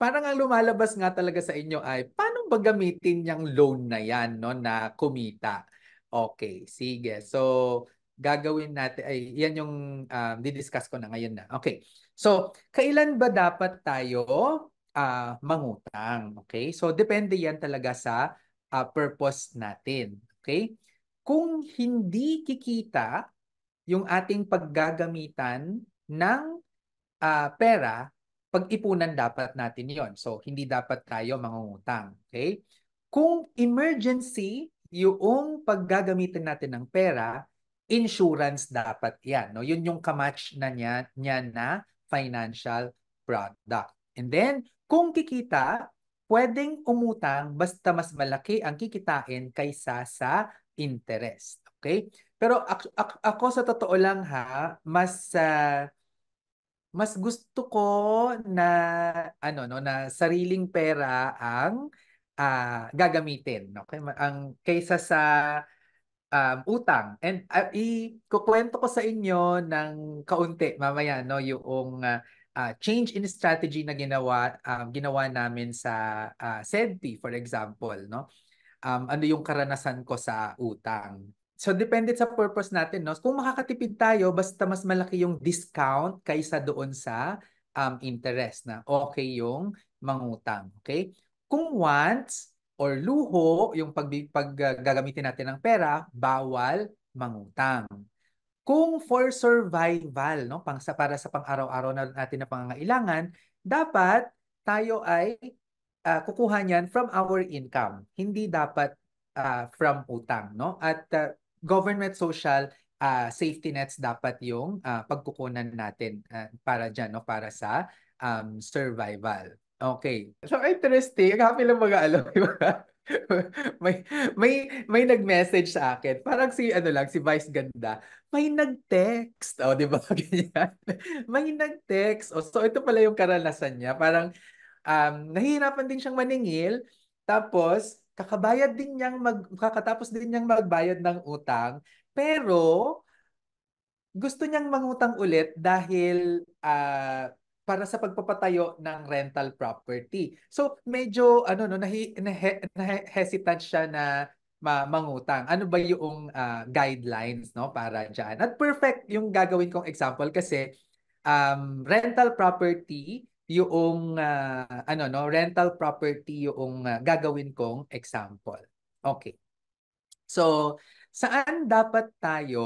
parang ang lumalabas nga talaga sa inyo ay paano ba gamitin yung loan na yan no na kumita. Okay, sige. So gagawin natin ay yan yung um, didiscuss ko na ngayon na. Okay. So kailan ba dapat tayo uh, mangutang? Okay? So depende yan talaga sa uh, purpose natin. Okay? Kung hindi kikita yung ating paggagamitan ng uh, pera pag-ipunan dapat natin yon. So, hindi dapat tayo mangungutang. Okay? Kung emergency, yung paggagamitin natin ng pera, insurance dapat yan. No? Yun yung kamatch na niya, niya na financial product. And then, kung kikita, pwedeng umutang basta mas malaki ang kikitain kaysa sa interest. Okay? Pero ako, ako sa totoo lang ha, mas uh, mas gusto ko na ano no na sariling pera ang uh, gagamitin no kay ang kaysa sa um, utang and uh, ah, ikukuwento ko sa inyo ng kaunti mamaya no yung uh, uh, change in strategy na ginawa um, ginawa namin sa uh, SEDTI for example no um, ano yung karanasan ko sa utang So depende sa purpose natin, no? Kung makakatipid tayo, basta mas malaki yung discount kaysa doon sa um, interest na okay yung mangutang, okay? Kung wants or luho, yung pag, pag uh, gagamitin natin ng pera, bawal mangutang. Kung for survival, no, pang sa para sa pang-araw-araw na natin na pangangailangan, dapat tayo ay uh, kukuha niyan from our income. Hindi dapat uh, from utang, no? At uh, government social uh, safety nets dapat yung uh, pagkukunan natin uh, para dyan, no? para sa um, survival. Okay. So interesting. Happy lang mga alam. may may may nag-message sa akin. Parang si ano lang si Vice Ganda, may nag-text. Oh, 'di ba? Ganyan. may nag-text. Oh, so ito pala yung karanasan niya. Parang um nahihirapan din siyang maningil. Tapos kakabayad din niyang mag kakatapos din niyang magbayad ng utang pero gusto niyang mangutang ulit dahil uh, para sa pagpapatayo ng rental property. So medyo ano no nahi, nahe, nahe, hesitant siya na ma- mangutang. Ano ba yung uh, guidelines no para diyan? At perfect yung gagawin kong example kasi um, rental property yung uh, ano no rental property yung uh, gagawin kong example. Okay. So saan dapat tayo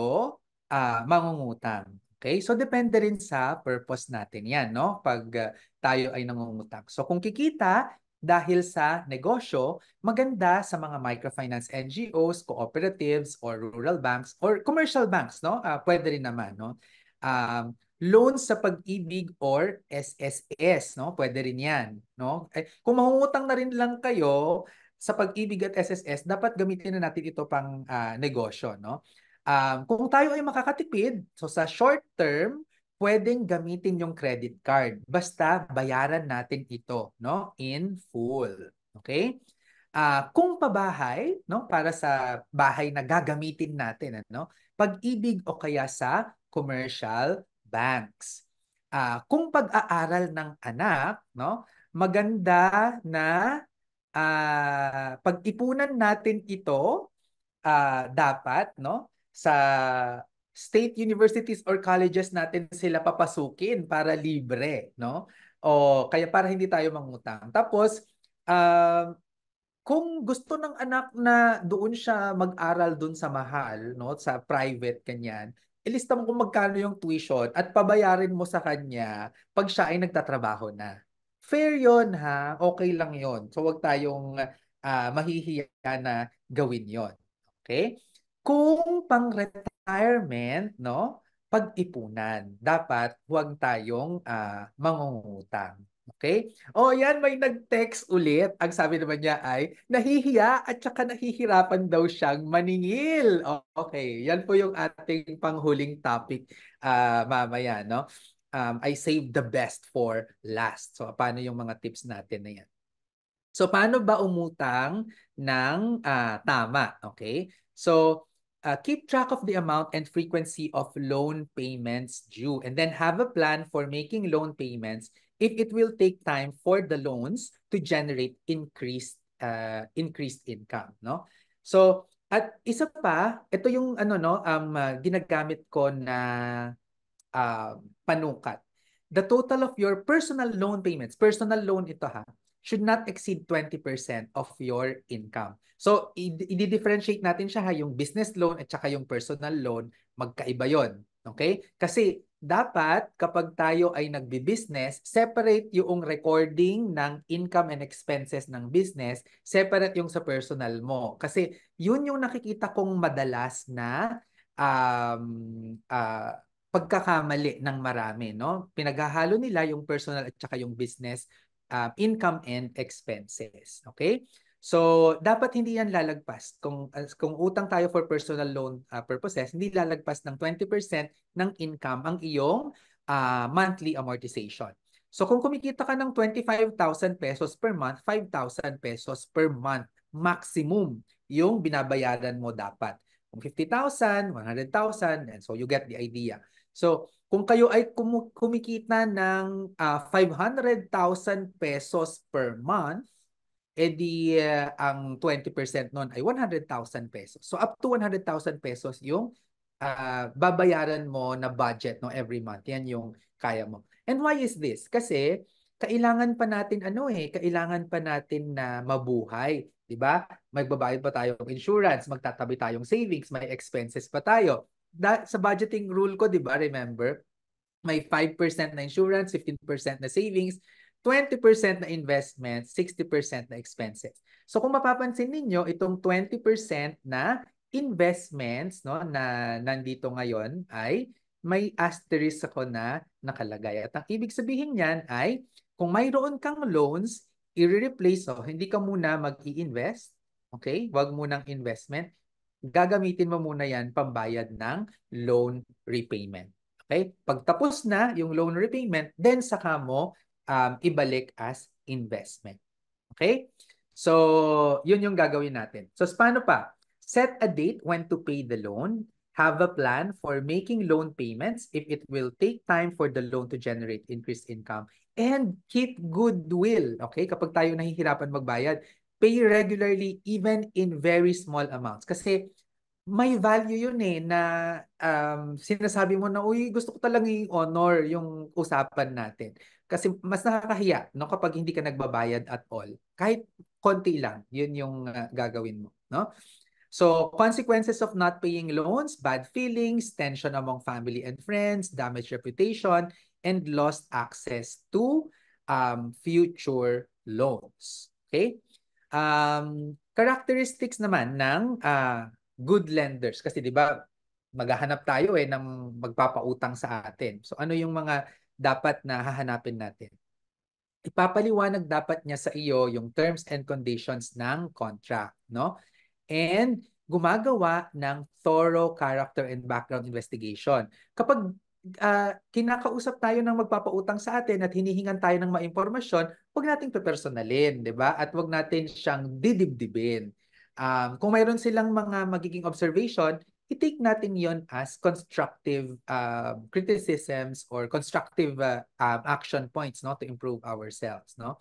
uh, mangungutang? Okay? So depende rin sa purpose natin 'yan, no? Pag uh, tayo ay nangungutang. So kung kikita dahil sa negosyo, maganda sa mga microfinance NGOs, cooperatives or rural banks or commercial banks, no? Uh, pwede rin naman, no? Um, loan sa pag-ibig or SSS, no? Pwede rin 'yan, no? Eh, kung mangungutang na rin lang kayo sa pag-ibig at SSS, dapat gamitin na natin ito pang uh, negosyo, no? Um, kung tayo ay makakatipid, so sa short term, pwedeng gamitin yung credit card. Basta bayaran natin ito, no? In full. Okay? Uh, kung pabahay, no, para sa bahay na gagamitin natin, ano, pag-ibig o kaya sa commercial banks. Uh, kung pag-aaral ng anak, no, maganda na uh, pag-ipunan natin ito uh, dapat no sa state universities or colleges natin sila papasukin para libre, no? O kaya para hindi tayo mangutang. Tapos, uh, kung gusto ng anak na doon siya mag-aral doon sa mahal, no, sa private kanyan, ilista mo kung magkano yung tuition at pabayarin mo sa kanya pag siya ay nagtatrabaho na. Fair yon ha. Okay lang yon. So wag tayong uh, mahihiya na gawin yon. Okay? Kung pang-retirement, no? Pag-ipunan. Dapat huwag tayong uh, mangungutang. Okay? oh, yan, may nag-text ulit. Ang sabi naman niya ay, nahihiya at saka nahihirapan daw siyang maningil. Oh, okay, yan po yung ating panghuling topic uh, mamaya. No? Um, I save the best for last. So paano yung mga tips natin na yan? So paano ba umutang ng uh, tama? Okay? So uh, keep track of the amount and frequency of loan payments due and then have a plan for making loan payments if it will take time for the loans to generate increased uh, increased income, no? So, at isa pa, ito yung ano no, um uh, ginagamit ko na uh, panukat. The total of your personal loan payments, personal loan ito ha, should not exceed 20% of your income. So, i-differentiate natin siya ha, yung business loan at saka yung personal loan, magkaiba yon Okay? Kasi dapat kapag tayo ay nagbi-business, separate yung recording ng income and expenses ng business, separate yung sa personal mo. Kasi yun yung nakikita kong madalas na um, uh, pagkakamali ng marami. No? Pinaghahalo nila yung personal at saka yung business um, income and expenses. Okay? So, dapat hindi yan lalagpas. Kung, uh, kung utang tayo for personal loan uh, purposes, hindi lalagpas ng 20% ng income ang iyong uh, monthly amortization. So, kung kumikita ka ng 25,000 pesos per month, 5,000 pesos per month maximum yung binabayaran mo dapat. Kung 50,000, 100,000, and so you get the idea. So, kung kayo ay kumikita ng uh, ah, 500,000 pesos per month, eh di uh, ang 20% noon ay 100,000 pesos. So up to 100,000 pesos yung uh, babayaran mo na budget no every month. Yan yung kaya mo. And why is this? Kasi kailangan pa natin ano eh, kailangan pa natin na mabuhay, 'di ba? Magbabayad pa tayo ng insurance, magtatabi tayong savings, may expenses pa tayo. Da- sa budgeting rule ko, 'di ba? Remember? May 5% na insurance, 15% na savings, 20% na investment, 60% na expenses. So kung mapapansin ninyo, itong 20% na investments no na nandito ngayon ay may asterisk ako na nakalagay. At ang ibig sabihin niyan ay kung mayroon kang loans, i-replace oh, hindi ka muna mag-i-invest. Okay? Huwag muna ng investment. Gagamitin mo muna 'yan pambayad ng loan repayment. Okay? Pagtapos na yung loan repayment, then saka mo um, ibalik as investment. Okay? So, yun yung gagawin natin. So, paano pa? Set a date when to pay the loan. Have a plan for making loan payments if it will take time for the loan to generate increased income. And keep goodwill. Okay? Kapag tayo nahihirapan magbayad, pay regularly even in very small amounts. Kasi may value yun eh na um, sinasabi mo na, uy, gusto ko talaga yung honor yung usapan natin. Kasi mas nakakahiya no kapag hindi ka nagbabayad at all. Kahit konti lang, 'yun yung uh, gagawin mo, no? So, consequences of not paying loans, bad feelings, tension among family and friends, damaged reputation, and lost access to um, future loans. Okay? Um, characteristics naman ng uh, good lenders. Kasi di ba maghahanap tayo eh ng magpapautang sa atin. So ano yung mga dapat na hahanapin natin. Ipapaliwanag dapat niya sa iyo yung terms and conditions ng contract, no? And gumagawa ng thorough character and background investigation. Kapag uh, kinakausap tayo ng magpapautang sa atin at hinihingan tayo ng maimpormasyon, huwag nating pepersonalin, di ba? At huwag natin siyang didibdibin. Um, kung mayroon silang mga magiging observation, i natin yon as constructive um, criticisms or constructive uh, um, action points no to improve ourselves no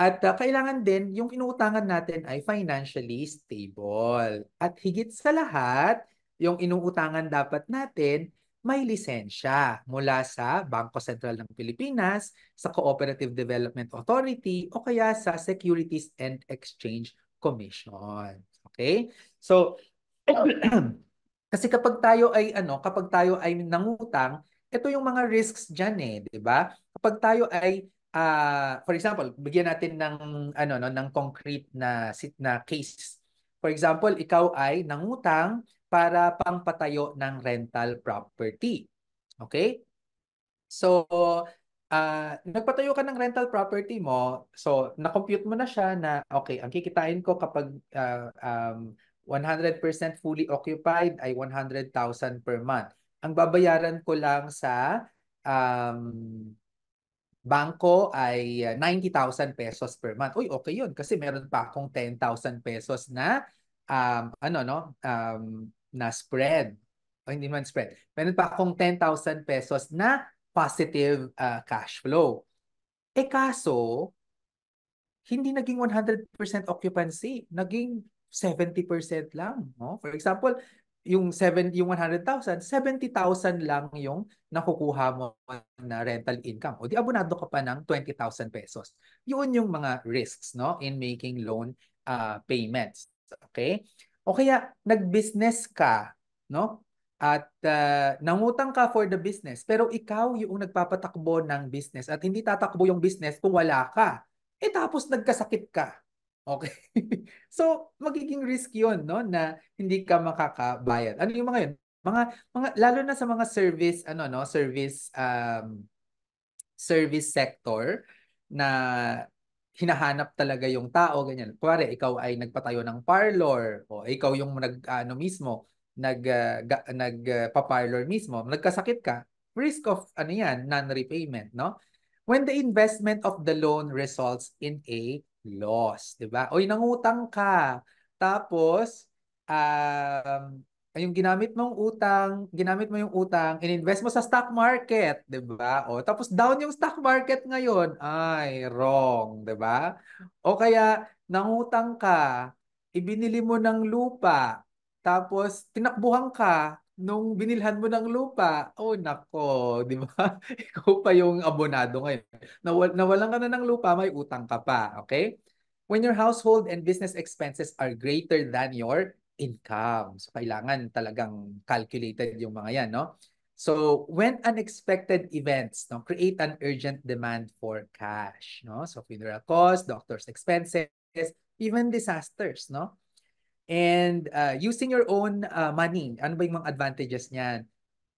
at uh, kailangan din yung inuutangan natin ay financially stable at higit sa lahat yung inuutangan dapat natin may lisensya mula sa Bangko Sentral ng Pilipinas, sa Cooperative Development Authority o kaya sa Securities and Exchange Commission. Okay? So, um, kasi kapag tayo ay ano, kapag tayo ay nangutang, ito yung mga risks diyan eh, 'di ba? Kapag tayo ay uh, for example, bigyan natin ng ano no, ng concrete na sit na case. For example, ikaw ay nangutang para pangpatayo ng rental property. Okay? So, uh, nagpatayo ka ng rental property mo, so na-compute mo na siya na okay, ang kikitain ko kapag uh, um, 100% fully occupied ay 100,000 per month. Ang babayaran ko lang sa um, bangko ay 90,000 uh, pesos per month. Uy, okay yun kasi meron pa akong 10,000 pesos na um, ano no, um, na spread. O hindi man spread. Meron pa akong 10,000 pesos na positive uh, cash flow. E kaso, hindi naging 100% occupancy. Naging 70% lang. No? For example, yung 7 yung 100,000, 70,000 lang yung nakukuha mo na rental income. O di abonado ka pa ng 20,000 pesos. Yun yung mga risks no in making loan uh, payments. Okay? O kaya nag-business ka, no? At uh, nangutang ka for the business, pero ikaw yung nagpapatakbo ng business at hindi tatakbo yung business kung wala ka. Eh tapos nagkasakit ka. Okay. so, magiging risk 'yon, no, na hindi ka makakabayad. Ano yung mga 'yon? Mga, mga, lalo na sa mga service, ano, no, service, um, service sector na hinahanap talaga yung tao, ganyan. Kuwari, ikaw ay nagpatayo ng parlor o ikaw yung nag, ano mismo, nag, uh, nagpa-parlor uh, mismo, nagkasakit ka, risk of, ano yan, non-repayment, no? When the investment of the loan results in a loss, 'di ba? Oy, nangutang ka. Tapos um yung ginamit mong utang, ginamit mo yung utang, ininvest mo sa stock market, 'di ba? O tapos down yung stock market ngayon. Ay, wrong, 'di ba? O kaya nangutang ka, ibinili mo ng lupa, tapos tinakbuhan ka, nung binilhan mo ng lupa, oh nako, di ba? Ikaw pa yung abonado ngayon. Nawal nawalan ka na ng lupa, may utang ka pa, okay? When your household and business expenses are greater than your income. So, kailangan talagang calculated yung mga yan, no? So, when unexpected events no, create an urgent demand for cash, no? So, funeral costs, doctor's expenses, even disasters, no? And uh, using your own uh, money, ano ba yung mga advantages niyan?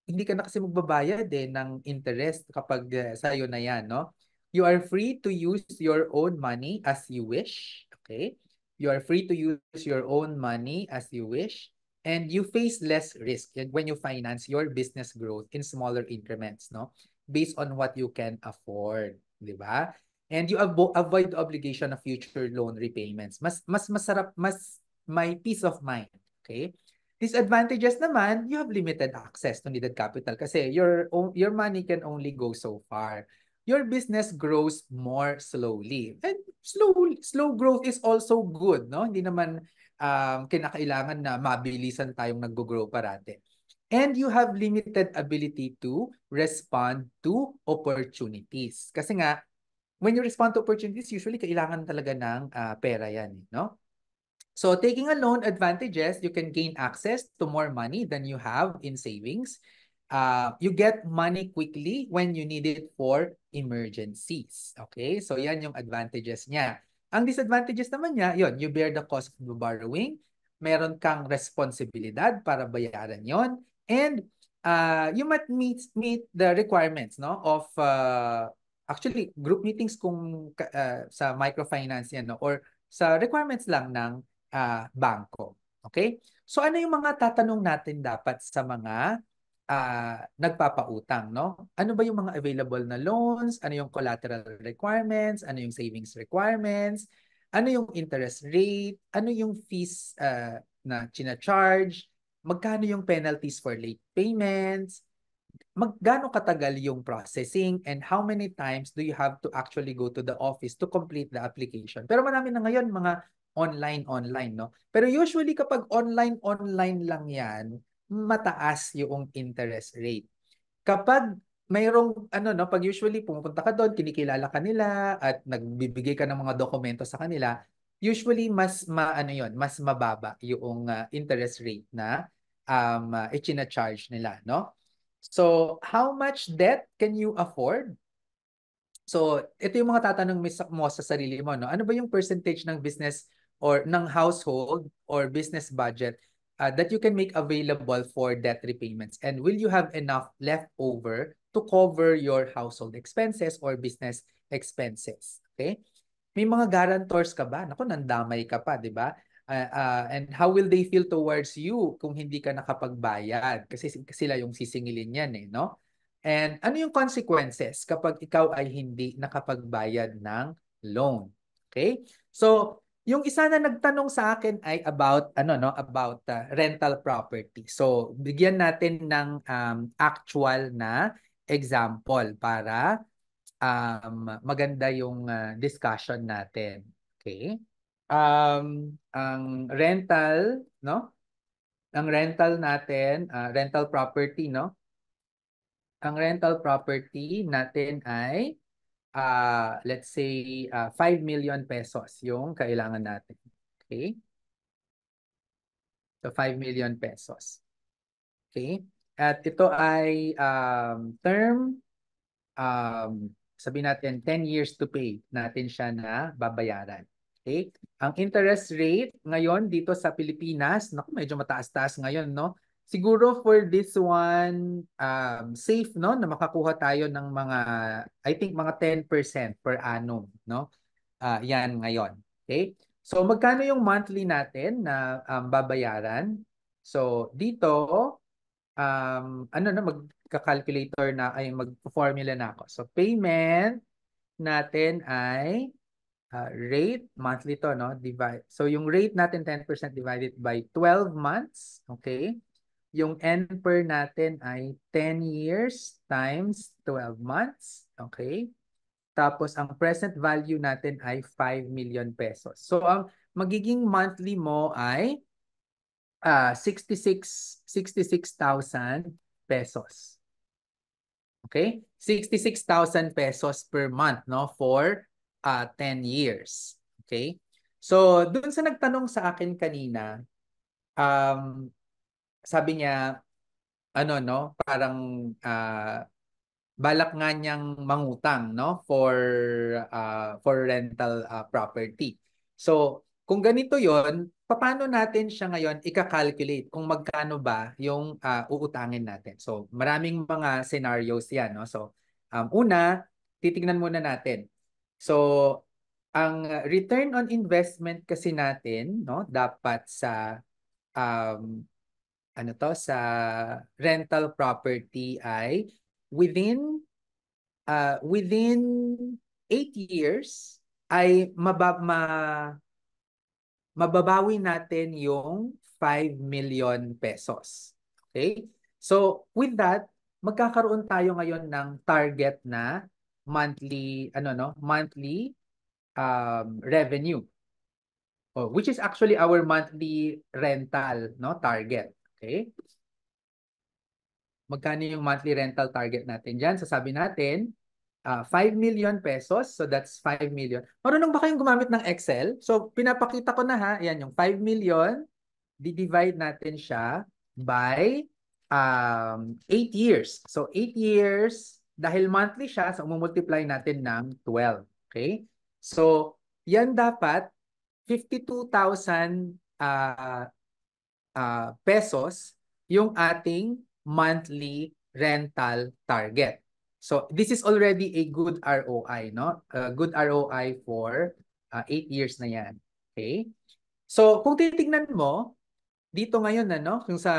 Hindi ka na kasi magbabayad eh ng interest kapag uh, sa'yo na yan, no? You are free to use your own money as you wish, okay? You are free to use your own money as you wish and you face less risk when you finance your business growth in smaller increments, no? Based on what you can afford, di ba? And you avo avoid the obligation of future loan repayments. Mas mas masarap, mas my peace of mind. Okay? Disadvantages naman, you have limited access to needed capital kasi your your money can only go so far. Your business grows more slowly. And slow slow growth is also good, no? Hindi naman um, kinakailangan na mabilisan tayong nag-grow parate. And you have limited ability to respond to opportunities. Kasi nga, when you respond to opportunities, usually kailangan talaga ng uh, pera yan, eh, no? So taking a loan advantages, you can gain access to more money than you have in savings. Uh, you get money quickly when you need it for emergencies. Okay? So yan yung advantages niya. Ang disadvantages naman niya, yon you bear the cost of borrowing, meron kang responsibilidad para bayaran yon and uh, you might meet meet the requirements no of uh, actually group meetings kung uh, sa microfinance yan no or sa requirements lang ng uh, bangko. Okay? So ano yung mga tatanong natin dapat sa mga uh, nagpapautang, no? Ano ba yung mga available na loans? Ano yung collateral requirements? Ano yung savings requirements? Ano yung interest rate? Ano yung fees uh, na chinacharge? Magkano yung penalties for late payments? Magkano katagal yung processing and how many times do you have to actually go to the office to complete the application? Pero marami na ngayon mga online-online, no? Pero usually kapag online-online lang yan, mataas yung interest rate. Kapag mayroong ano no, pag usually pumupunta ka doon, kinikilala ka nila at nagbibigay ka ng mga dokumento sa kanila, usually mas maano yon, mas mababa yung uh, interest rate na um uh, ah, ichina-charge nila, no? So, how much debt can you afford? So, ito yung mga tatanong mo sa sarili mo, no? Ano ba yung percentage ng business or ng household or business budget uh, that you can make available for debt repayments? And will you have enough left over to cover your household expenses or business expenses? Okay? May mga guarantors ka ba? nako nandamay ka pa, di ba? Uh, uh, and how will they feel towards you kung hindi ka nakapagbayad? Kasi sila yung sisingilin yan eh, no? And ano yung consequences kapag ikaw ay hindi nakapagbayad ng loan? Okay? So, yung isa na nagtanong sa akin ay about ano no about uh, rental property. So bigyan natin ng um, actual na example para um, maganda yung uh, discussion natin. Okay? Um, ang rental, no? Ang rental natin, uh, rental property, no? Ang rental property natin ay uh, let's say, uh, ah, 5 million pesos yung kailangan natin. Okay? So, 5 million pesos. Okay? At ito ay um, term, um, sabi natin 10 years to pay natin siya na babayaran. Okay? Ang interest rate ngayon dito sa Pilipinas, naku, medyo mataas-taas ngayon, no? Siguro for this one, um, safe no na makakuha tayo ng mga I think mga 10% per annum no. Uh, yan ngayon. Okay? So magkano yung monthly natin na um, babayaran? So dito um, ano na magka-calculator na ay mag-formula na ako. So payment natin ay uh, rate monthly to no divide. So yung rate natin 10% divided by 12 months, okay? yung N per natin ay 10 years times 12 months. Okay? Tapos ang present value natin ay 5 million pesos. So ang magiging monthly mo ay uh, 66 66,000 pesos. Okay? 66,000 pesos per month no for uh, ah, 10 years. Okay? So, doon sa nagtanong sa akin kanina, um, sabi niya, ano no, parang uh, balak nga niyang mangutang no for uh, for rental uh, property. So, kung ganito 'yon, paano natin siya ngayon ika-calculate kung magkano ba yung uh, uutangin natin. So, maraming mga scenarios 'yan, no. So, um una, titingnan muna natin. So, ang return on investment kasi natin, no, dapat sa um ano to sa rental property ay within uh, within 8 years ay mabab ma mababawi natin yung 5 million pesos. Okay? So, with that, magkakaroon tayo ngayon ng target na monthly ano no, monthly um revenue. Oh, which is actually our monthly rental no target. Okay? Magkano yung monthly rental target natin diyan? Sasabi natin, uh, ah, 5 million pesos. So that's 5 million. Marunong ba kayong gumamit ng Excel? So pinapakita ko na ha. Ayun yung 5 million. Di-divide natin siya by um, 8 years. So 8 years, dahil monthly siya, so umumultiply natin ng 12. Okay? So yan dapat 52,000 uh, uh, pesos yung ating monthly rental target. So this is already a good ROI, no? A good ROI for uh, ah, 8 years na yan. Okay? So kung titignan mo, dito ngayon, na, no? yung sa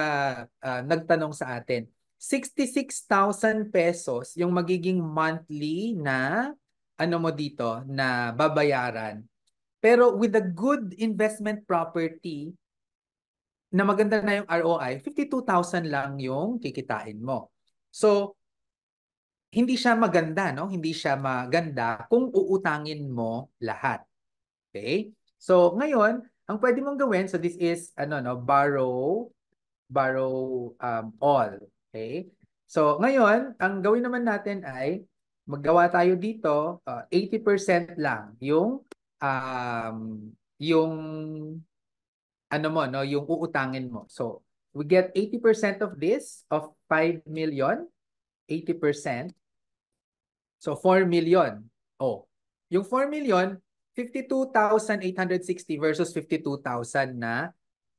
uh, nagtanong sa atin, 66,000 pesos yung magiging monthly na ano mo dito na babayaran. Pero with a good investment property, na maganda na yung ROI, 52,000 lang yung kikitain mo. So, hindi siya maganda, no? Hindi siya maganda kung uutangin mo lahat. Okay? So, ngayon, ang pwede mong gawin, so this is, ano, no, borrow, borrow um, all. Okay? So, ngayon, ang gawin naman natin ay, maggawa tayo dito, uh, 80% lang yung, um, yung ano mo, no, yung uutangin mo. So, we get 80% of this, of 5 million, 80%. So, 4 million. Oh, yung 4 million, 52,860 versus 52,000 na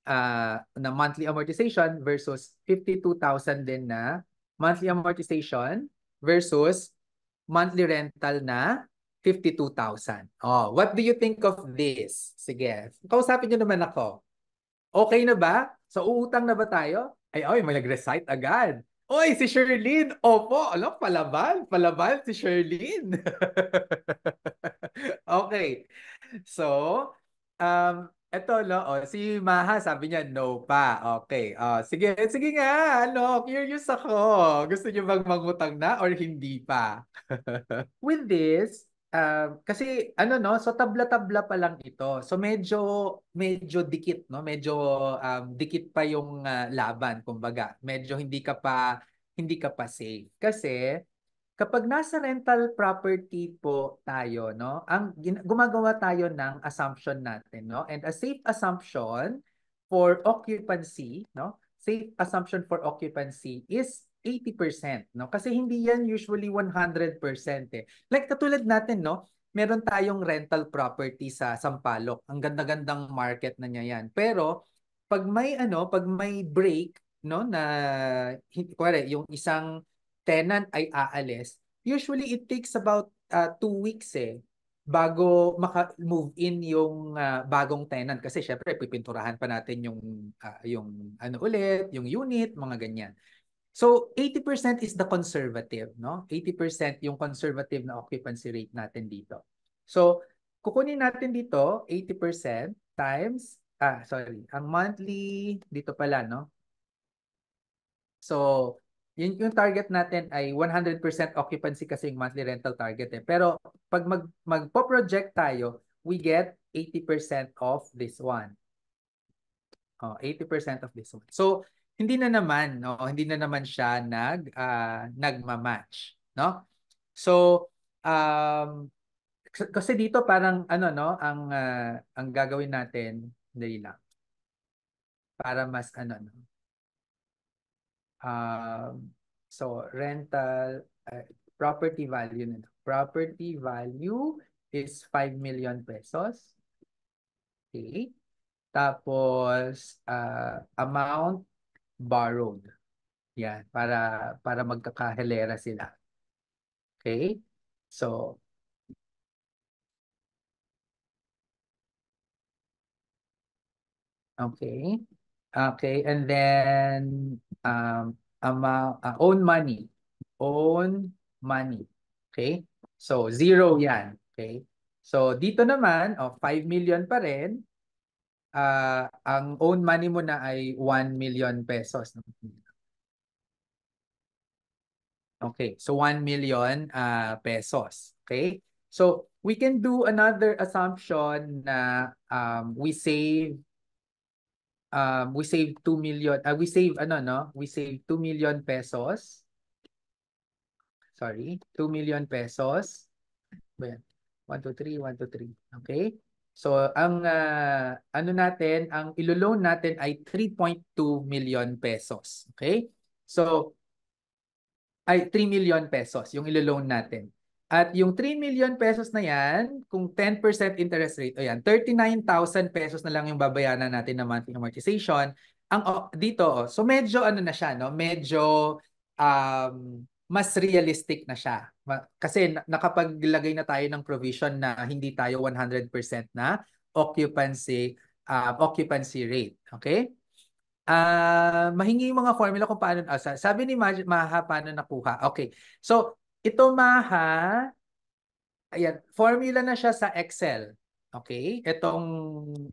uh, na monthly amortization versus 52,000 din na monthly amortization versus monthly rental na 52,000. Oh, what do you think of this? Sige, kausapin niyo naman ako. Okay na ba? So uutang na ba tayo? Ay, oy, may nag-recite agad. Oy, si Sherlyn! Opo, alam, palaban, palaban si Sherlyn. okay. So, um, eto, no? Oh, si Maha, sabi niya, no pa. Okay. Oh, sige, sige nga. Ano, curious ako. Gusto niyo bang mangutang na or hindi pa? With this, Uh, kasi ano no, so tabla-tabla pa lang ito. So medyo medyo dikit no, medyo um, dikit pa yung uh, laban kumbaga. Medyo hindi ka pa hindi ka pa safe. Kasi kapag nasa rental property po tayo, no, ang gumagawa tayo ng assumption natin, no? And a safe assumption for occupancy, no? Safe assumption for occupancy is 80%, no? Kasi hindi yan usually 100% eh. Like katulad natin, no? Meron tayong rental property sa Sampaloc. Ang ganda-gandang market na niya yan. Pero pag may ano, pag may break, no, na kware, yung isang tenant ay aalis, usually it takes about uh, two weeks eh bago maka-move in yung uh, bagong tenant kasi syempre pipinturahan pa natin yung uh, yung ano ulit, yung unit, mga ganyan. So 80% is the conservative, no? 80% yung conservative na occupancy rate natin dito. So kukunin natin dito 80% times ah sorry, ang monthly dito pala, no? So yun yung target natin ay 100% occupancy kasi yung monthly rental target eh. Pero pag mag magpo-project tayo, we get 80% of this one. Oh, 80% of this one. So hindi na naman no hindi na naman siya nag uh, nagma-match no so um kasi dito parang ano no ang uh, ang gagawin natin dali lang para mas ano no uh, so rental uh, property value nito property value is 5 million pesos okay tapos uh, amount borrowed. Yan, para, para magkakahelera sila. Okay? So, Okay. Okay, and then um amount uh, own money. Own money. Okay? So zero 'yan, okay? So dito naman, oh, 5 million pa rin uh, ang own money mo na ay 1 million pesos. Okay, so 1 million uh, pesos. Okay, so we can do another assumption na um, we save um, we save 2 million, uh, we save, ano, no? We save 2 million pesos. Sorry, 2 million pesos. 1, 2, 3, 1, 2, 3. Okay? So ang uh, ano natin, ang ilo-loan natin ay 3.2 million pesos. Okay? So ay 3 million pesos yung ilo-loan natin. At yung 3 million pesos na yan, kung 10% interest rate, ayan, 39,000 pesos na lang yung babayaran natin na monthly amortization. Ang oh, dito, oh, so medyo ano na siya, no? Medyo um, mas realistic na siya. Kasi nakapaglagay na tayo ng provision na hindi tayo 100% na occupancy uh, occupancy rate. Okay? Uh, mahingi yung mga formula kung paano. Uh, sabi ni Maha, paano nakuha. Okay. So, ito Maha, ayan, formula na siya sa Excel. Okay? Itong,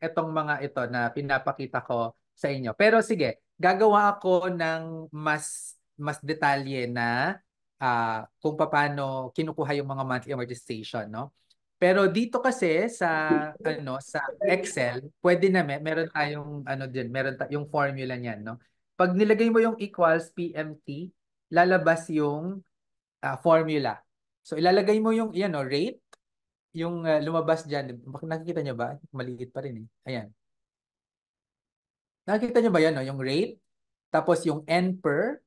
itong mga ito na pinapakita ko sa inyo. Pero sige, gagawa ako ng mas mas detalye na uh, kung paano kinukuha yung mga monthly amortization, no? Pero dito kasi sa ano sa Excel, pwede na may, meron tayong ano din, meron ta, yung formula niyan, no? Pag nilagay mo yung equals PMT, lalabas yung uh, formula. So ilalagay mo yung yan, no, rate, yung uh, lumabas diyan. Nakikita niyo ba? Maliit pa rin eh. Ayan. Nakikita niyo ba yan, no? Yung rate, tapos yung n per.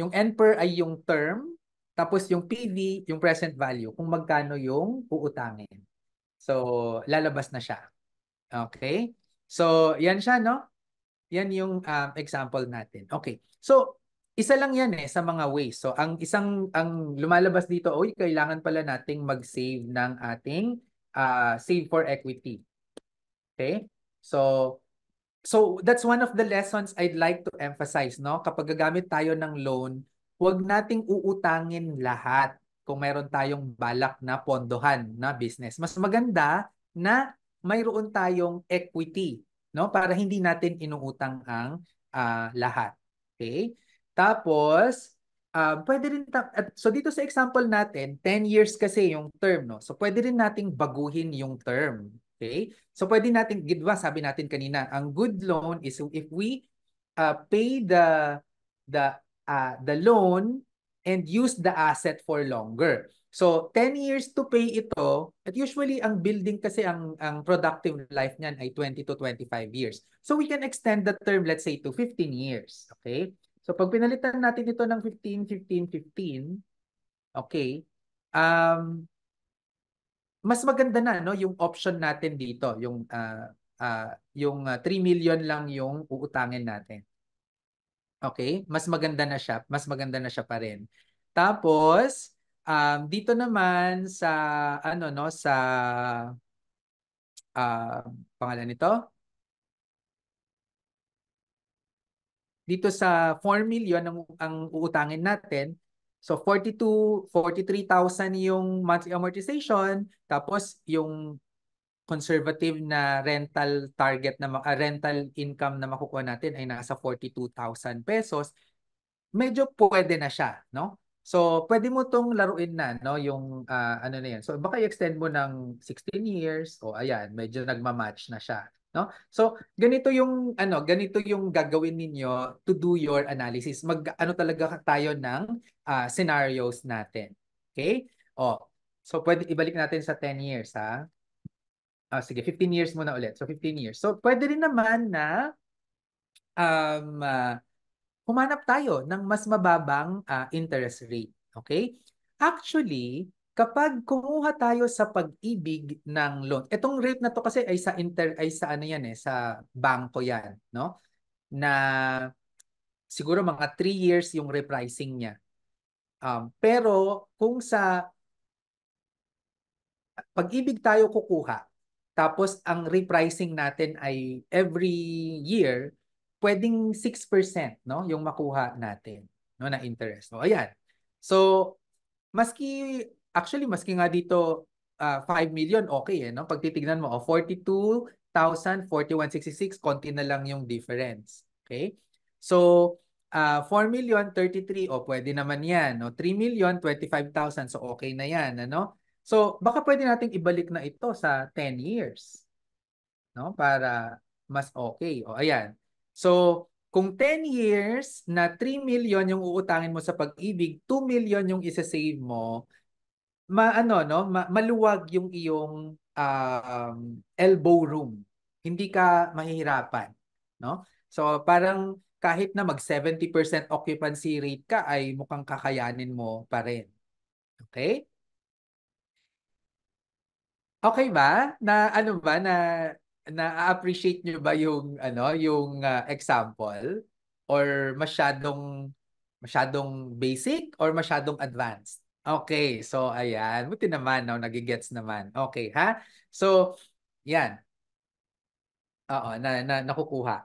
Yung n per ay yung term tapos yung PV, yung present value, kung magkano yung uutangin. So, lalabas na siya. Okay? So, yan siya, no? Yan yung um, example natin. Okay. So, isa lang yan eh sa mga ways. So, ang isang ang lumalabas dito, oy, kailangan pala nating mag-save ng ating uh, save for equity. Okay? So, so that's one of the lessons I'd like to emphasize, no? Kapag gagamit tayo ng loan, huwag nating uutangin lahat kung meron tayong balak na pondohan na business. Mas maganda na mayroon tayong equity, no? Para hindi natin inuutang ang uh, lahat. Okay? Tapos, uh, pwede rin, ta- so dito sa example natin, 10 years kasi yung term, no? So pwede rin nating baguhin yung term. Okay? So pwede nating, gidwa, sabi natin kanina, ang good loan is if we uh, pay the the uh, the loan and use the asset for longer. So 10 years to pay ito, at usually ang building kasi ang ang productive life niyan ay 20 to 25 years. So we can extend the term let's say to 15 years, okay? So pag pinalitan natin ito ng 15 15 15, okay? Um mas maganda na no yung option natin dito, yung uh, uh, yung uh, 3 million lang yung uutangin natin. Okay? Mas maganda na siya. Mas maganda na siya pa rin. Tapos, um, dito naman sa, ano, no, sa, uh, pangalan nito? Dito sa 4 million ang, ang uutangin natin. So 42, 43,000 yung monthly amortization. Tapos yung conservative na rental target na uh, rental income na makukuha natin ay nasa 42,000 pesos, medyo pwede na siya, no? So, pwede mo tong laruin na, no? Yung, uh, ano na yan. So, baka i-extend mo ng 16 years, o ayan, medyo nagma-match na siya, no? So, ganito yung, ano, ganito yung gagawin ninyo to do your analysis. Mag, ano talaga tayo ng uh, scenarios natin. Okay? oh, so pwede ibalik natin sa 10 years, ha? ah, sige, 15 years muna ulit. So, 15 years. So, pwede rin naman na um, uh, humanap tayo ng mas mababang uh, interest rate. Okay? Actually, kapag kumuha tayo sa pag-ibig ng loan, itong rate na to kasi ay sa inter ay sa ano yan eh, sa bangko yan, no? Na siguro mga 3 years yung repricing niya. Um, pero kung sa pag-ibig tayo kukuha, tapos ang repricing natin ay every year, pwedeng 6% no, yung makuha natin no, na interest. O ayan. So maski actually maski nga dito uh, ah, 5 million okay eh no. Pag titingnan mo oh, 42,000 4166 konti na lang yung difference. Okay? So uh, ah, 4 million 33 o oh, pwede naman yan no 3 million 25,000 so okay na yan ano So, baka pwede nating ibalik na ito sa 10 years. No? Para mas okay. O, ayan. So, kung 10 years na 3 million yung uutangin mo sa pag-ibig, 2 million yung isa-save mo, maano no, ma- maluwag yung iyong uh, um, elbow room. Hindi ka mahihirapan, no? So parang kahit na mag 70% occupancy rate ka ay mukhang kakayanin mo pa rin. Okay? Okay ba? Na ano ba na na-appreciate niyo ba yung ano, yung uh, example or masyadong masyadong basic or masyadong advanced? Okay, so ayan, buti naman no, nagigets naman. Okay, ha? So, 'yan. Oo, na, na nakukuha.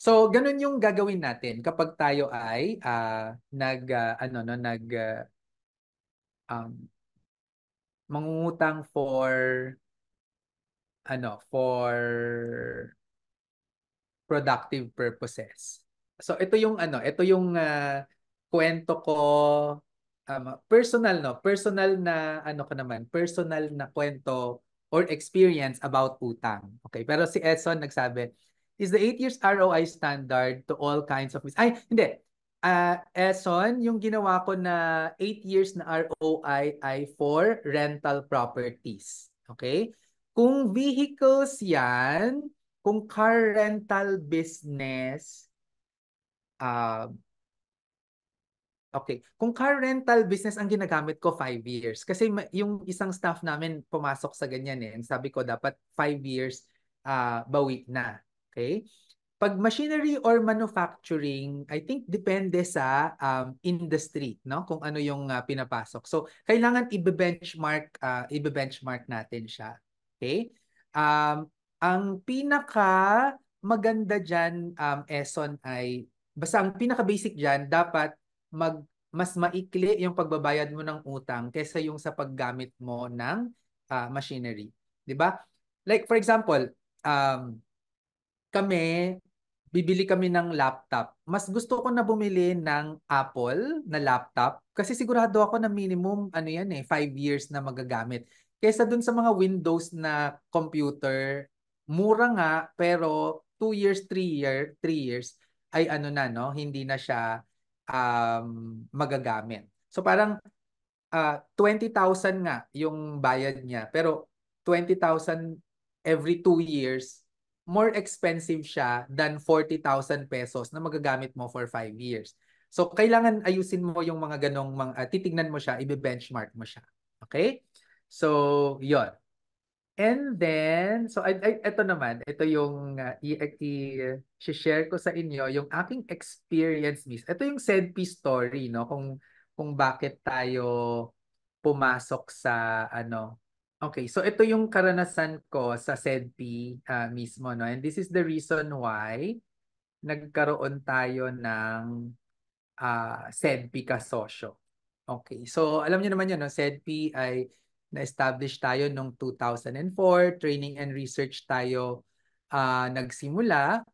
So, ganun yung gagawin natin kapag tayo ay uh, nag uh, ano no, nag uh, um, mangungutang for ano, for productive purposes. So ito yung ano, ito yung uh, kwento ko um, personal no, personal na ano ko naman, personal na kwento or experience about utang. Okay, pero si Edson nagsabi, is the 8 years ROI standard to all kinds of mis- Ay, hindi uh, Eson, yung ginawa ko na 8 years na ROI ay for rental properties. Okay? Kung vehicles yan, kung car rental business, uh, okay, kung car rental business ang ginagamit ko 5 years. Kasi yung isang staff namin pumasok sa ganyan eh. Sabi ko dapat 5 years uh, bawi na. Okay? Pag machinery or manufacturing, I think depende sa um, industry, no? Kung ano yung uh, pinapasok. So, kailangan i benchmark uh, ah, ibe-benchmark natin siya. Okay? Um, ang pinaka maganda diyan um Eson ay basta ang pinaka basic diyan dapat mag mas maikli yung pagbabayad mo ng utang kaysa yung sa paggamit mo ng uh, machinery, 'di ba? Like for example, um kami bibili kami ng laptop. Mas gusto ko na bumili ng Apple na laptop kasi sigurado ako na minimum ano yan eh 5 years na magagamit. Kaysa dun sa mga Windows na computer, mura nga pero 2 years, 3 year, 3 years ay ano na no, hindi na siya um, magagamit. So parang uh, ah, 20,000 nga yung bayad niya pero 20,000 every 2 years more expensive siya than 40,000 pesos na magagamit mo for 5 years. So, kailangan ayusin mo yung mga ganong, mga, uh, titignan mo siya, i benchmark mo siya. Okay? So, yon And then, so ah, I, I, ito naman, ito yung uh, i-share ko sa inyo, yung aking experience, miss. Ito yung SEDP story, no? Kung, kung bakit tayo pumasok sa, ano, Okay, so ito yung karanasan ko sa SEDP uh, ah, mismo, no? And this is the reason why nagkaroon tayo ng uh, ah, SEDP kasosyo. Okay, so alam niyo naman yun, no? SEDP ay na-establish tayo noong 2004, training and research tayo uh, nagsimula.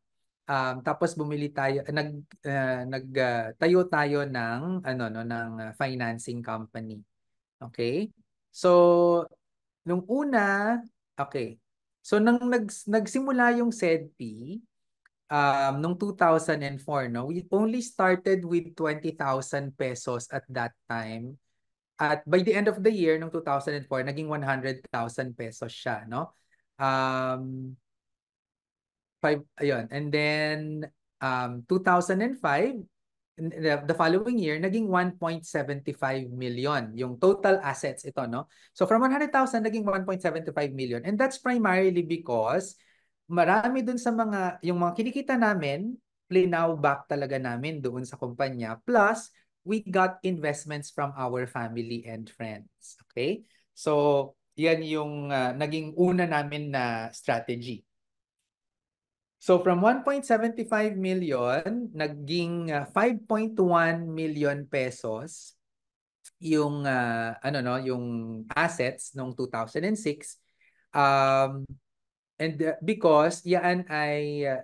Um, tapos bumili tayo nag uh, nagtayo uh, tayo ng ano no ng financing company. Okay? So Nung una, okay. So nang nag, nagsimula yung SEDP, um, nung 2004, no, we only started with 20,000 pesos at that time. At by the end of the year, nung 2004, naging 100,000 pesos siya, no? Um, five, ayun. And then, um, 2005, the following year, naging 1.75 million yung total assets ito, no? So from 100,000, naging 1.75 million. And that's primarily because marami dun sa mga, yung mga kinikita namin, plinaw back talaga namin doon sa kumpanya. Plus, we got investments from our family and friends. Okay? So, yan yung uh, naging una namin na strategy. So from 1.75 million, naging 5.1 ah, million pesos yung uh, ano no, yung assets nung 2006. Um and ah, because yan ay uh,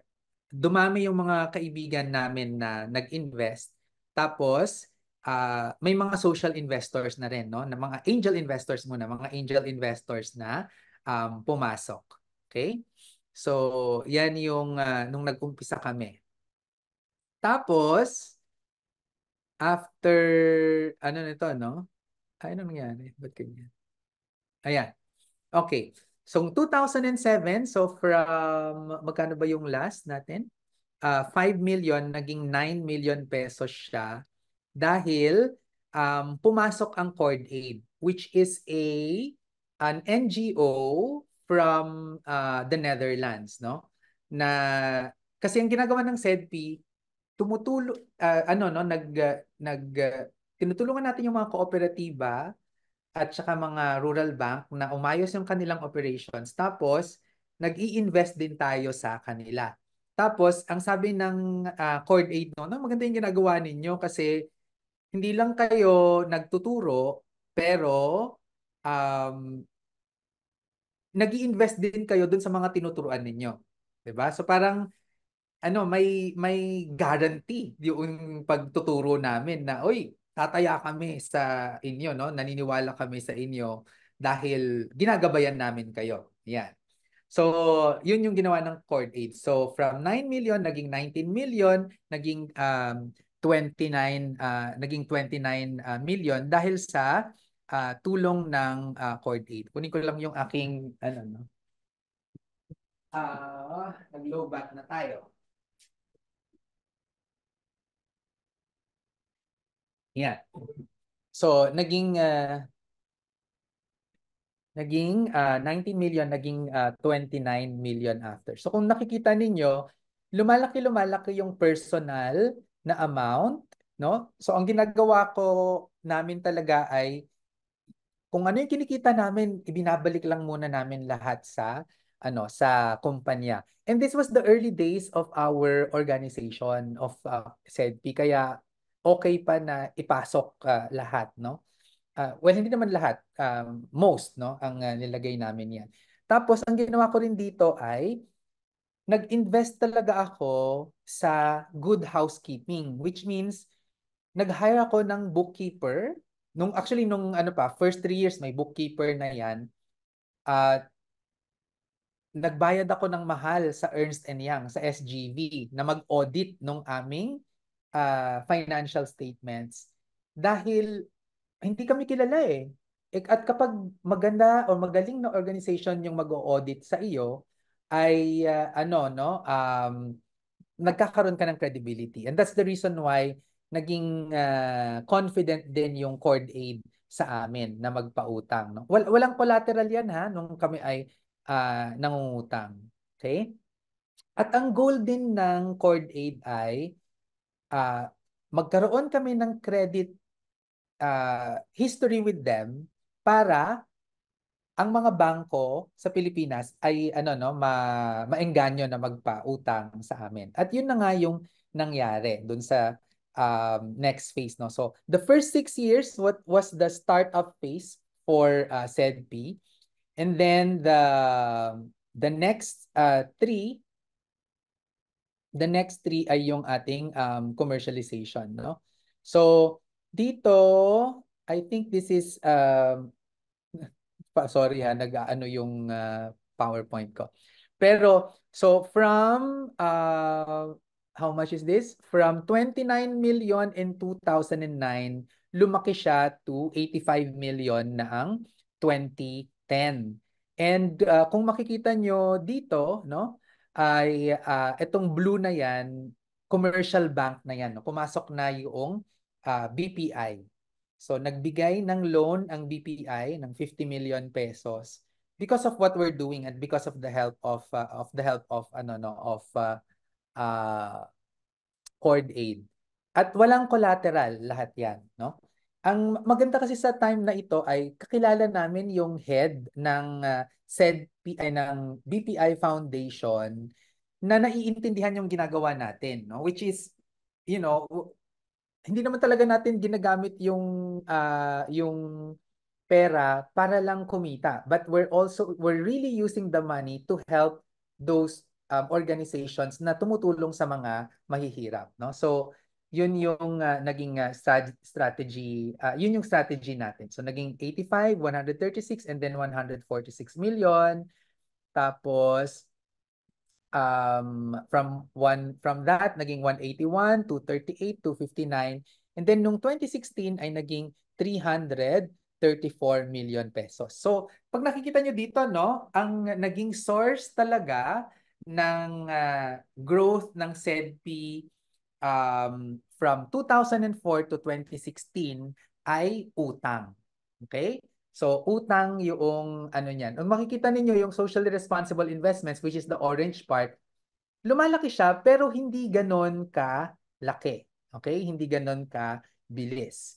dumami yung mga kaibigan namin na nag-invest. Tapos uh, may mga social investors na rin no, na mga angel investors muna, mga angel investors na um, pumasok. Okay? So, yan yung uh, nung nagkumpisa kami. Tapos, after, ano nito, no? Ay, ano nangyari? Ba't ganyan? Ayan. Okay. So, 2007, so from, magkano ba yung last natin? Uh, ah, 5 million, naging 9 million pesos siya dahil um, pumasok ang CORD Aid, which is a an NGO from uh, the Netherlands, no? Na kasi ang ginagawa ng SEDP tumutulong uh, ah, ano no nag uh, nag uh, tinutulungan natin yung mga kooperatiba at saka mga rural bank na umayos yung kanilang operations. Tapos, nag-i-invest din tayo sa kanila. Tapos, ang sabi ng uh, ah, Chord 8, no, no, maganda yung ginagawa ninyo kasi hindi lang kayo nagtuturo, pero um, nag invest din kayo dun sa mga tinuturuan ninyo. ba diba? So parang ano, may may guarantee yung pagtuturo namin na oy, tataya kami sa inyo, no? Naniniwala kami sa inyo dahil ginagabayan namin kayo. Yan. So, yun yung ginawa ng Chord Aid. So, from 9 million naging 19 million, naging um 29 uh, ah, naging 29 uh, ah, million dahil sa uh, tulong ng uh, ah, chord aid. Kunin ko lang yung aking, ano, no? Uh, nag-low back na tayo. Yeah. So, naging uh, naging uh, 19 million, naging uh, 29 million after. So, kung nakikita ninyo, lumalaki-lumalaki yung personal na amount, no? So, ang ginagawa ko namin talaga ay kung ano yung kinikita namin, ibinabalik lang muna namin lahat sa ano sa kumpanya. And this was the early days of our organization of uh, SEDP kaya okay pa na ipasok uh, lahat no. Uh, well hindi naman lahat, um, most no ang uh, nilagay namin 'yan. Tapos ang ginawa ko rin dito ay nag-invest talaga ako sa good housekeeping which means nag-hire ako ng bookkeeper nung actually nung ano pa, first three years may bookkeeper na 'yan. At uh, nagbayad ako ng mahal sa Ernst and Young sa SGV na mag-audit nung aming uh, financial statements dahil hindi kami kilala eh. At kapag maganda o magaling na organization yung mag-audit sa iyo ay uh, ano no um nagkakaroon ka ng credibility. And that's the reason why naging uh, confident din yung Cord Aid sa amin na magpautang. No? Wal- walang collateral yan ha, nung kami ay uh, nangungutang. Okay? At ang goal din ng Cord Aid ay uh, magkaroon kami ng credit uh, history with them para ang mga bangko sa Pilipinas ay ano no ma maengganyo na magpautang sa amin. At yun na nga yung nangyari doon sa um, next phase. No? So the first six years what was the startup phase for uh, said P. And then the the next uh, three the next three ay yung ating um, commercialization, no? So, dito, I think this is, um, uh, sorry ha, nag-ano yung uh, PowerPoint ko. Pero, so from uh, how much is this? From 29 million in 2009, lumaki siya to 85 million na ang 2010. And uh, kung makikita nyo dito, no, ay uh, itong blue na yan, commercial bank na yan. No? Pumasok na yung uh, BPI. So nagbigay ng loan ang BPI ng 50 million pesos because of what we're doing and because of the help of uh, of the help of ano no of uh, uh, cord aid. At walang collateral lahat yan. No? Ang maganda kasi sa time na ito ay kakilala namin yung head ng uh, said PI ng BPI Foundation na naiintindihan yung ginagawa natin, no? Which is you know, hindi naman talaga natin ginagamit yung uh, yung pera para lang kumita, but we're also we're really using the money to help those um, organizations na tumutulong sa mga mahihirap no so yun yung uh, naging uh, strategy uh, yun yung strategy natin so naging 85 136 and then 146 million tapos um from one from that naging 181 to 38 to 59 and then nung 2016 ay naging 334 million pesos so pag nakikita nyo dito no ang naging source talaga ng uh, growth ng SEDP um, from 2004 to 2016 ay utang. Okay? So utang yung ano niyan. Kung makikita ninyo yung socially responsible investments which is the orange part, lumalaki siya pero hindi ganoon ka laki. Okay? Hindi ganoon ka bilis.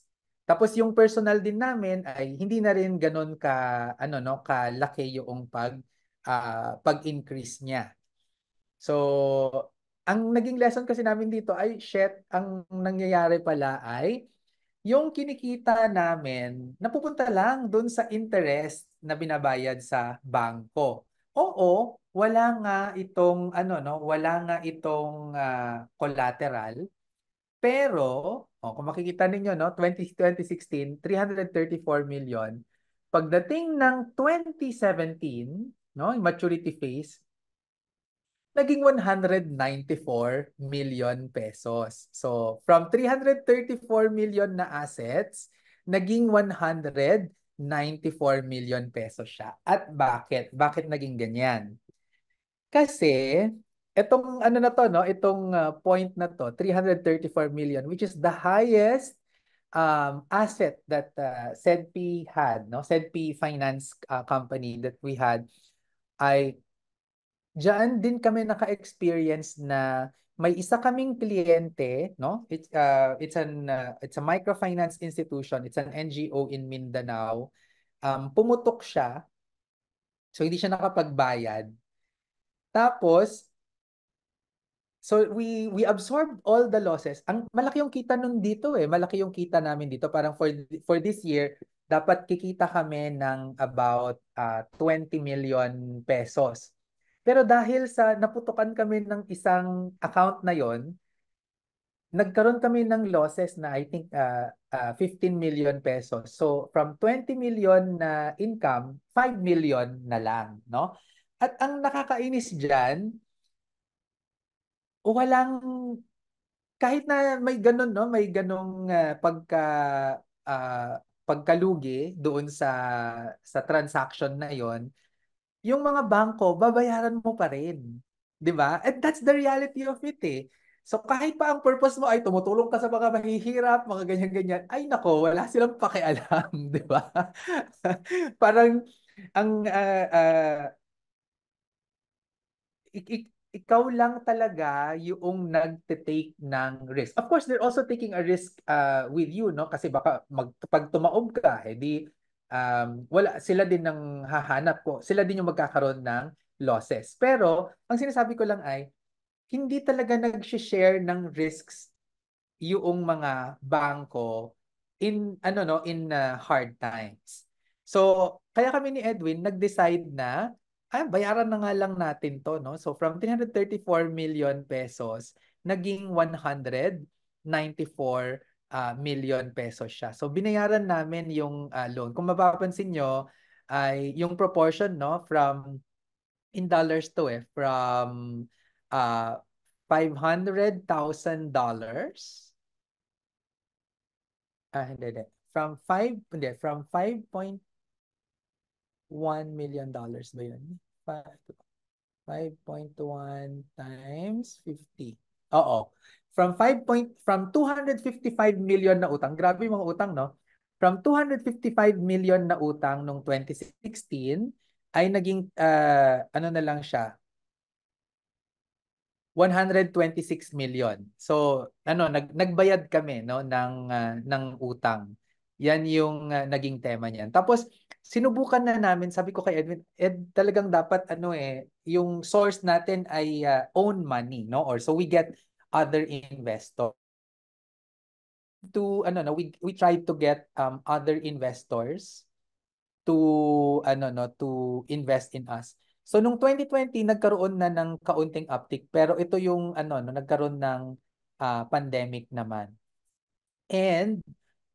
Tapos yung personal din namin ay hindi na rin ganoon ka ano no, kalaki yung pag uh, pag-increase niya. So, ang naging lesson kasi namin dito ay, shit, ang nangyayari pala ay, yung kinikita namin, napupunta lang doon sa interest na binabayad sa bangko. Oo, wala nga itong ano no, wala nga itong uh, collateral. Pero, oh, kung makikita ninyo no, 2016, 334 million. Pagdating ng 2017, no, maturity phase, naging 194 million pesos. So from 334 million na assets, naging 194 million pesos siya. At bakit? Bakit naging ganyan? Kasi itong ano na to no, itong uh, point na to, 334 million which is the highest um asset that uh, SEDP had, no? SEDP finance uh, company that we had ay Diyan din kami naka-experience na may isa kaming kliyente, no? It's uh, it's an uh, it's a microfinance institution, it's an NGO in Mindanao. Um, pumutok siya. So hindi siya nakapagbayad. Tapos So we we absorbed all the losses. Ang malaki yung kita nun dito eh. Malaki yung kita namin dito. Parang for for this year, dapat kikita kami ng about uh, 20 million pesos. Pero dahil sa naputukan kami ng isang account na yon, nagkaroon kami ng losses na I think uh, uh, 15 million pesos. So from 20 million na income, 5 million na lang, no? At ang nakakainis diyan, walang kahit na may ganun no, may ganung uh, pagka uh, pagkalugi doon sa sa transaction na 'yon, yung mga bangko, babayaran mo pa rin. 'Di ba? And that's the reality of it eh. So kahit pa ang purpose mo ay tumutulong ka sa mga mahihirap, mga ganyan-ganyan, ay nako, wala silang pakialam, 'di ba? Parang ang uh, uh, ik- ik- ikaw lang talaga yung nagte-take ng risk. Of course, they're also taking a risk uh, with you, no? Kasi baka mag, pag tumaob ka, eh, di um, wala sila din ang hahanap ko. Sila din yung magkakaroon ng losses. Pero ang sinasabi ko lang ay hindi talaga nag-share ng risks yung mga bangko in ano no in uh, hard times. So kaya kami ni Edwin nag-decide na ay ah, bayaran na nga lang natin to no. So from 334 million pesos naging 194 uh, million pesos siya. So binayaran namin yung uh, loan. Kung mapapansin nyo, ay yung proportion no from in dollars to eh from uh ah, $500,000 dollars ah hindi, hindi from 5 hindi from 5.1 million dollars ba yun 5.1 times 50 oo from 5 point, from 255 million na utang, grabe mga utang, no? From 255 million na utang nung 2016 ay naging uh, ano na lang siya 126 million. So ano nag nagbayad kami no ng uh, ng utang. Yan yung uh, naging tema niyan. Tapos sinubukan na namin, sabi ko kay Edwin, Ed, talagang dapat ano eh, yung source natin ay uh, own money, no? Or so we get other investors to ano no we we tried to get um other investors to ano no to invest in us. So nung 2020 nagkaroon na ng kaunting uptick pero ito yung ano no nagkaroon ng uh, pandemic naman. And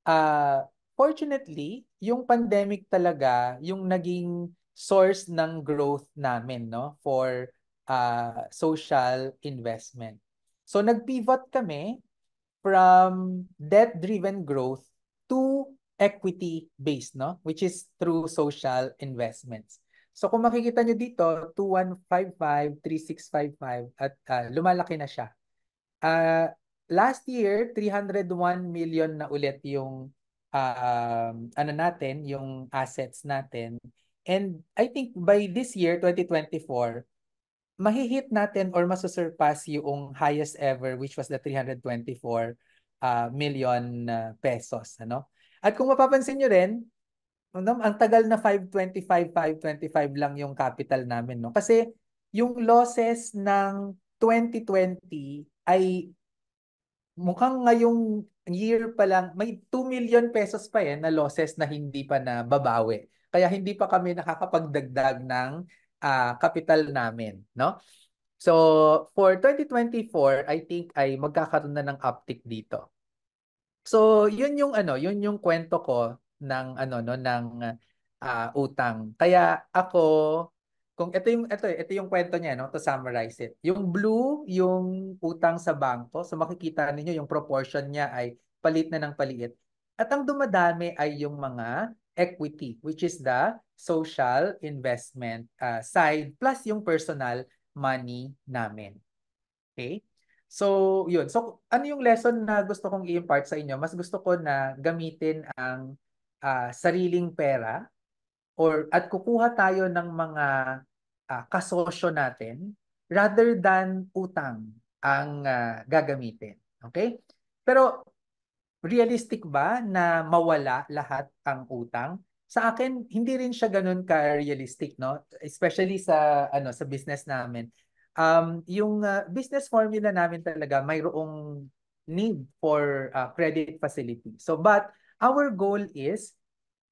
uh fortunately, yung pandemic talaga yung naging source ng growth namin no for uh social investment. So nag-pivot kami from debt-driven growth to equity-based, no? which is through social investments. So kung makikita nyo dito, 2155, 3655 at uh, lumalaki na siya. Uh, last year, 301 million na ulit yung uh, ano natin, yung assets natin. And I think by this year, 2024, mahihit natin or masasurpass yung highest ever which was the 324 uh, ah, million ah, pesos ano at kung mapapansin niyo rin no, ang tagal na 525 525 lang yung capital namin no kasi yung losses ng 2020 ay mukhang ngayong year pa lang may 2 million pesos pa yan eh, na losses na hindi pa na babawi kaya hindi pa kami nakakapagdagdag ng uh, ah, capital namin, no? So, for 2024, I think ay magkakaroon na ng uptick dito. So, yun yung ano, yun yung kwento ko ng ano no ng uh, utang. Kaya ako kung ito yung ito, ito yung kwento niya no to summarize it. Yung blue yung utang sa bangko. So makikita niyo yung proportion niya ay palit na ng paliit. At ang dumadami ay yung mga equity, which is the social investment uh, side plus yung personal money namin. Okay? So, yun. So, ano yung lesson na gusto kong i-impart sa inyo? Mas gusto ko na gamitin ang uh, sariling pera or at kukuha tayo ng mga uh, kasosyo natin rather than utang ang uh, gagamitin. Okay? Pero realistic ba na mawala lahat ang utang? Sa akin, hindi rin siya ganun ka-realistic, no? Especially sa ano sa business namin. Um, yung uh, business formula namin talaga mayroong need for uh, credit facility. So but our goal is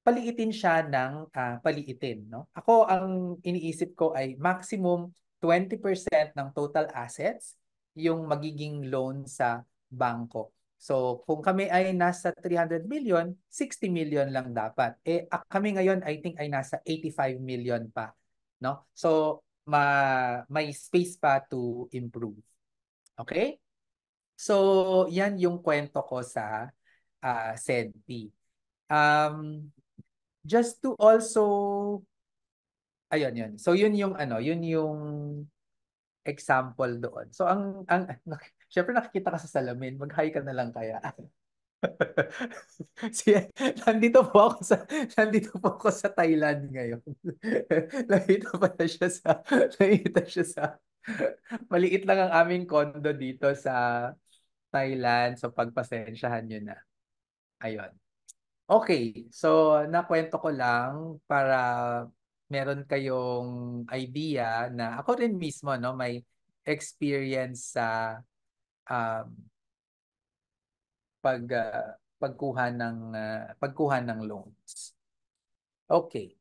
paliitin siya ng uh, paliitin, no? Ako ang iniisip ko ay maximum 20% ng total assets yung magiging loan sa bangko. So kung kami ay nasa 300 million, 60 million lang dapat. Eh kami ngayon I think ay nasa 85 million pa, no? So ma may space pa to improve. Okay? So yan yung kwento ko sa uh, ah, SEDP. Um just to also ayun yun. So yun yung ano, yun yung example doon. So ang ang Siyempre nakikita ka sa salamin, mag-hi ka na lang kaya. si nandito po ako sa nandito po ako sa Thailand ngayon. nakita pa na siya sa nakita siya sa maliit lang ang aming condo dito sa Thailand. So pagpasensyahan niyo na. Ayun. Okay, so nakwento ko lang para meron kayong idea na ako rin mismo no may experience sa um, pag uh, pagkuha ng uh, pagkuha ng loans. Okay.